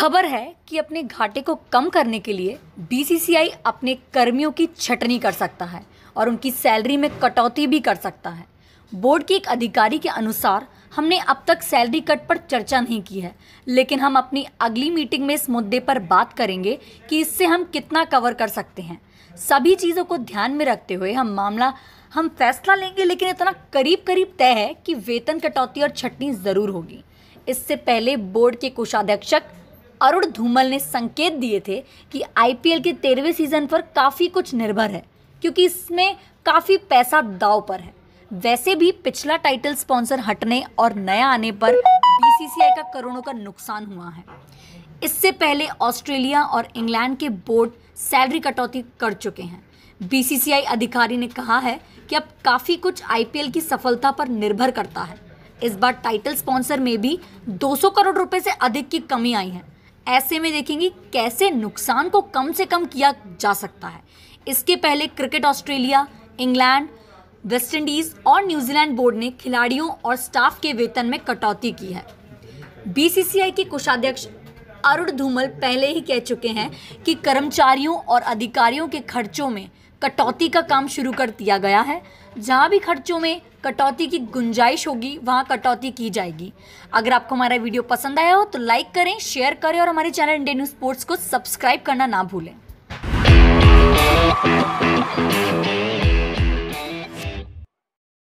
खबर है कि अपने घाटे को कम करने के लिए बीसीसीआई अपने कर्मियों की छटनी कर सकता है और उनकी सैलरी में कटौती भी कर सकता है बोर्ड के एक अधिकारी के अनुसार हमने अब तक सैलरी कट पर चर्चा नहीं की है लेकिन हम अपनी अगली मीटिंग में इस मुद्दे पर बात करेंगे कि इससे हम कितना कवर कर सकते हैं सभी चीज़ों को ध्यान में रखते हुए हम मामला हम फैसला लेंगे लेकिन इतना करीब करीब तय है कि वेतन कटौती और छटनी ज़रूर होगी इससे पहले बोर्ड के कोषाध्यक्षक अरुण धूमल ने संकेत दिए थे कि आईपीएल के तेरहवें सीजन पर काफ़ी कुछ निर्भर है क्योंकि इसमें काफ़ी पैसा दाव पर है वैसे भी पिछला टाइटल स्पॉन्सर हटने और नया आने पर बीसीसीआई का करोड़ों का नुकसान हुआ है इससे पहले ऑस्ट्रेलिया और इंग्लैंड के बोर्ड सैलरी कटौती कर चुके हैं बीसीसीआई अधिकारी ने कहा है कि अब काफ़ी कुछ आईपीएल की सफलता पर निर्भर करता है इस बार टाइटल स्पॉन्सर में भी 200 करोड़ रुपए से अधिक की कमी आई है ऐसे में देखेंगे कैसे नुकसान को कम से कम किया जा सकता है इसके पहले क्रिकेट ऑस्ट्रेलिया इंग्लैंड वेस्टइंडीज़ और न्यूजीलैंड बोर्ड ने खिलाड़ियों और स्टाफ के वेतन में कटौती की है बीसीसीआई के कोषाध्यक्ष अरुण धूमल पहले ही कह चुके हैं कि कर्मचारियों और अधिकारियों के खर्चों में कटौती का काम शुरू कर दिया गया है जहाँ भी खर्चों में कटौती की गुंजाइश होगी वहाँ कटौती की जाएगी अगर आपको हमारा वीडियो पसंद आया हो तो लाइक करें शेयर करें और हमारे चैनल इंडियन न्यूज स्पोर्ट्स को सब्सक्राइब करना ना भूलें